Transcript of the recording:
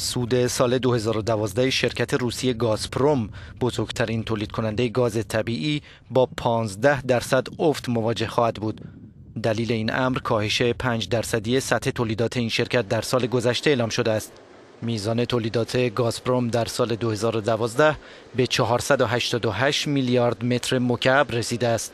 سود سال 2012 شرکت روسی گازپروم بزرگترین تولید کننده گاز طبیعی با 15 درصد افت مواجه خواهد بود. دلیل این امر کاهش 5 درصدی سطح تولیدات این شرکت در سال گذشته اعلام شده است. میزان تولیدات گازپروم در سال 2012 به 488 میلیارد متر مکعب رسیده است.